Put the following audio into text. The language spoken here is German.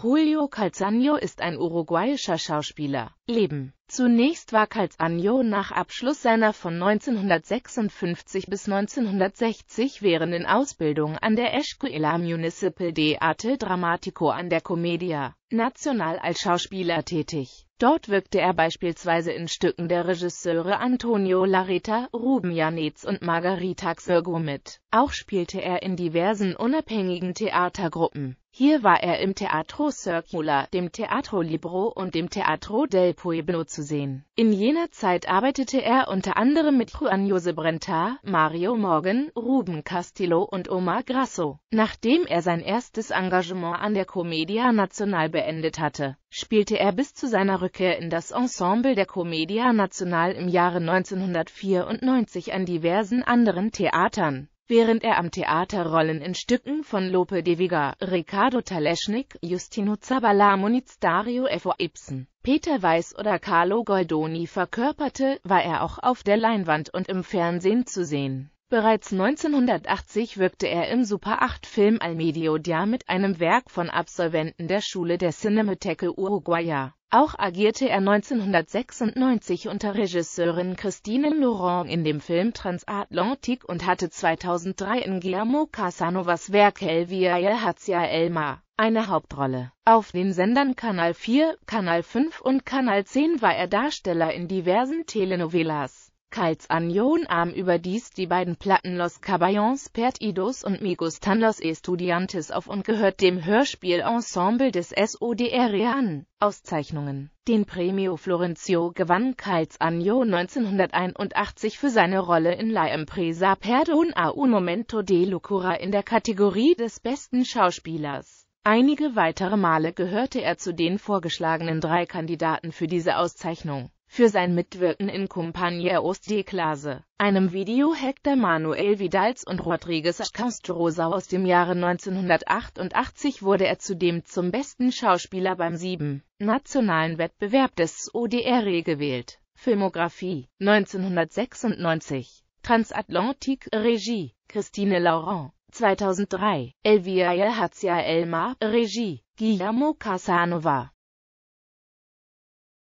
Julio Calzano ist ein uruguayischer Schauspieler. Leben. Zunächst war Calzagno nach Abschluss seiner von 1956 bis 1960 währenden Ausbildung an der Escuela Municipal de Arte Dramatico an der Commedia National als Schauspieler tätig. Dort wirkte er beispielsweise in Stücken der Regisseure Antonio Larreta, Ruben Janetz und Margarita Xirgo mit. Auch spielte er in diversen unabhängigen Theatergruppen. Hier war er im Teatro Circula, dem Teatro Libro und dem Teatro del Pueblo zu sehen. In jener Zeit arbeitete er unter anderem mit Juan Jose Brenta, Mario Morgan, Ruben Castillo und Omar Grasso. Nachdem er sein erstes Engagement an der Comedia Nacional beendet hatte, spielte er bis zu seiner Rückkehr in das Ensemble der Comedia Nacional im Jahre 1994 an diversen anderen Theatern während er am Theater Rollen in Stücken von Lope de Viga, Ricardo Taleschnik, Justino Zabala Moniz Dario F.O. Ibsen, Peter Weiß oder Carlo Goldoni verkörperte, war er auch auf der Leinwand und im Fernsehen zu sehen. Bereits 1980 wirkte er im Super-8-Film Al Mediodía mit einem Werk von Absolventen der Schule der Cinemateca Uruguaya. Auch agierte er 1996 unter Regisseurin Christine Laurent in dem Film Transatlantik und hatte 2003 in Guillermo Casanovas Werk El Viaje hacia Elma eine Hauptrolle. Auf den Sendern Kanal 4, Kanal 5 und Kanal 10 war er Darsteller in diversen Telenovelas. Calz Unión nahm überdies die beiden Platten Los Caballos Perdidos und Migos Gustan Los Estudiantes auf und gehört dem Hörspielensemble des SODR an. Auszeichnungen Den Premio Florencio gewann Calz Unión 1981 für seine Rolle in La Empresa Perdón a un Momento de Locura in der Kategorie des besten Schauspielers. Einige weitere Male gehörte er zu den vorgeschlagenen drei Kandidaten für diese Auszeichnung für sein Mitwirken in Compañeros de Clase, einem Videohack der Manuel Vidals und Rodriguez Castrosa aus dem Jahre 1988 wurde er zudem zum besten Schauspieler beim sieben nationalen Wettbewerb des ODR gewählt. Filmografie 1996 Transatlantik Regie Christine Laurent 2003 Elvia El Elmar Regie Guillermo Casanova